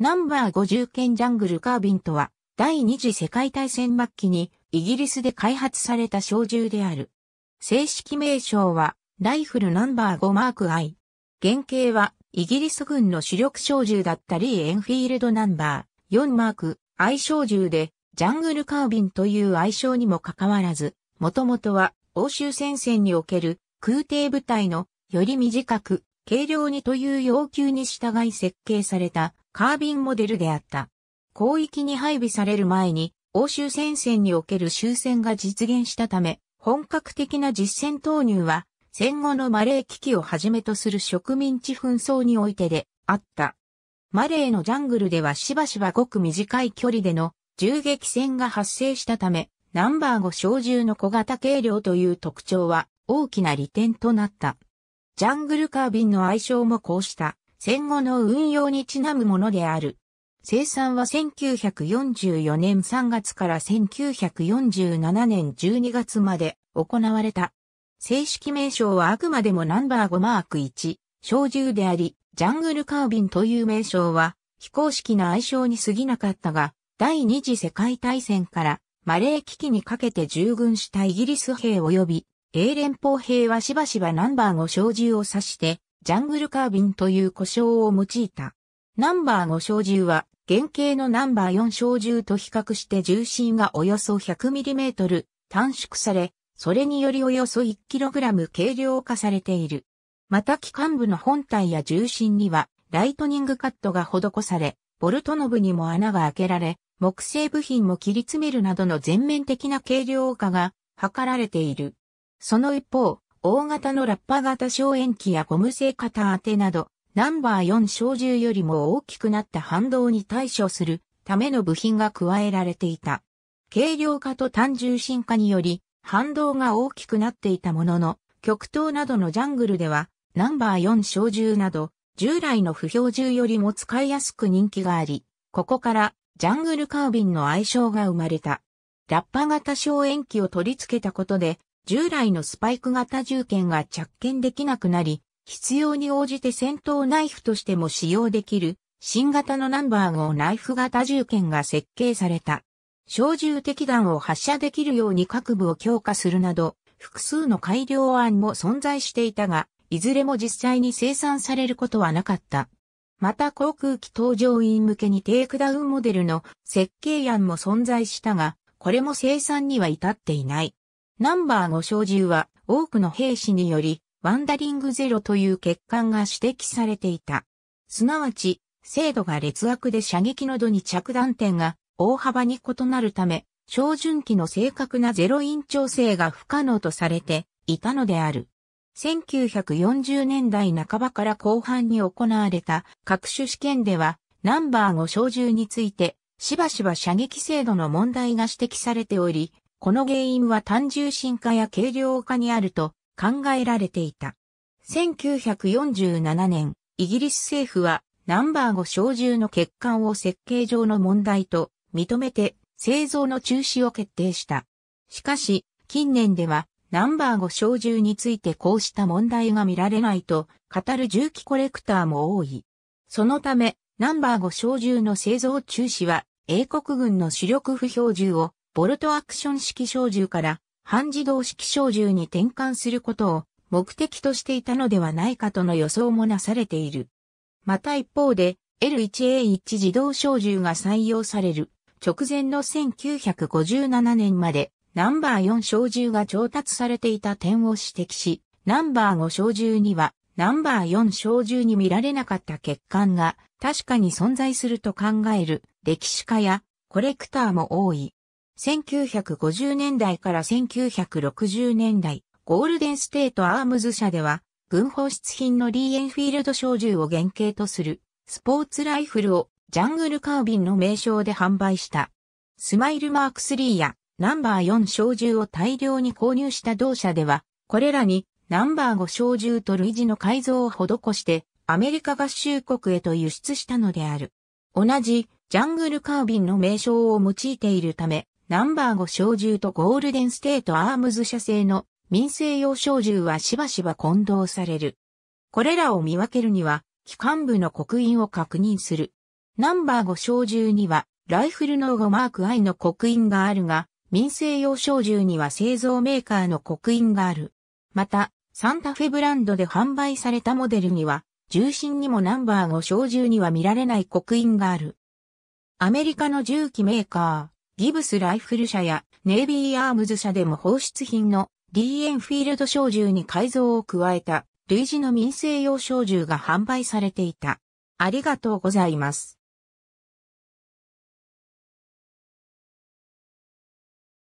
ナンバー50剣ジャングルカービンとは、第二次世界大戦末期にイギリスで開発された小銃である。正式名称は、ライフルナンバー5マーク I。原型は、イギリス軍の主力小銃だったリー・エンフィールドナンバー4マーク I 小銃で、ジャングルカービンという愛称にもかかわらず、もともとは欧州戦線における空挺部隊のより短く、軽量にという要求に従い設計されたカービンモデルであった。広域に配備される前に、欧州戦線における終戦が実現したため、本格的な実戦投入は、戦後のマレー危機をはじめとする植民地紛争においてであった。マレーのジャングルではしばしばごく短い距離での銃撃戦が発生したため、ナンバー5小銃の小型軽量という特徴は大きな利点となった。ジャングルカービンの愛称もこうした戦後の運用にちなむものである。生産は1944年3月から1947年12月まで行われた。正式名称はあくまでもナンバー5マーク1、小銃であり、ジャングルカービンという名称は非公式な愛称に過ぎなかったが、第二次世界大戦からマレー危機にかけて従軍したイギリス兵及び英連邦兵はしばしばナンバー5小銃を指してジャングルカービンという呼称を用いた。ナンバー5小銃は、原型のナンバー4小銃と比較して重心がおよそ 100mm 短縮され、それによりおよそ 1kg 軽量化されている。また機関部の本体や重心には、ライトニングカットが施され、ボルトノブにも穴が開けられ、木製部品も切り詰めるなどの全面的な軽量化が図られている。その一方、大型のラッパ型消炎機やゴム製型当てなど、ナンバー4小銃よりも大きくなった反動に対処するための部品が加えられていた。軽量化と単重心化により、反動が大きくなっていたものの、極東などのジャングルでは、ナンバー4小銃など、従来の不標銃よりも使いやすく人気があり、ここからジャングルカービンの愛称が生まれた。ラッパ型消炎機を取り付けたことで、従来のスパイク型銃剣が着剣できなくなり、必要に応じて戦闘ナイフとしても使用できる、新型のナンバー5ナイフ型銃剣が設計された。小銃敵弾を発射できるように各部を強化するなど、複数の改良案も存在していたが、いずれも実際に生産されることはなかった。また航空機搭乗員向けにテイクダウンモデルの設計案も存在したが、これも生産には至っていない。ナンバー5小銃は多くの兵士によりワンダリングゼロという欠陥が指摘されていた。すなわち、精度が劣悪で射撃の度に着弾点が大幅に異なるため、照準器の正確なゼロイン調整が不可能とされていたのである。1940年代半ばから後半に行われた各種試験では、ナンバー5小銃について、しばしば射撃精度の問題が指摘されており、この原因は単純進化や軽量化にあると考えられていた。1947年、イギリス政府はナンバー5小銃の欠陥を設計上の問題と認めて製造の中止を決定した。しかし、近年ではナンバー5小銃についてこうした問題が見られないと語る銃器コレクターも多い。そのため、ナンバー5小銃の製造中止は英国軍の主力不標銃をボルトアクション式小銃から半自動式小銃に転換することを目的としていたのではないかとの予想もなされている。また一方で L1A1 自動小銃が採用される直前の1957年までナンバー4小銃が調達されていた点を指摘し、ナンバー5小銃にはナンバー4小銃に見られなかった欠陥が確かに存在すると考える歴史家やコレクターも多い。1950年代から1960年代、ゴールデンステートアームズ社では、軍法出品のリーエンフィールド小銃を原型とする、スポーツライフルをジャングルカービンの名称で販売した。スマイルマーク3やナンバー4小銃を大量に購入した同社では、これらにナンバー5小銃と類似の改造を施して、アメリカ合衆国へと輸出したのである。同じジャングルカービンの名称を用いているため、ナンバー5小銃とゴールデンステートアームズ社製の民生用小銃はしばしば混同される。これらを見分けるには、機関部の刻印を確認する。ナンバー5小銃には、ライフルの5マーク I の刻印があるが、民生用小銃には製造メーカーの刻印がある。また、サンタフェブランドで販売されたモデルには、重心にもナンバー5小銃には見られない刻印がある。アメリカの銃器メーカー。ギブスライフル社やネイビーアームズ社でも放出品のリーエンフィールド小銃に改造を加えた類似の民生用小銃が販売されていた。ありがとうございます。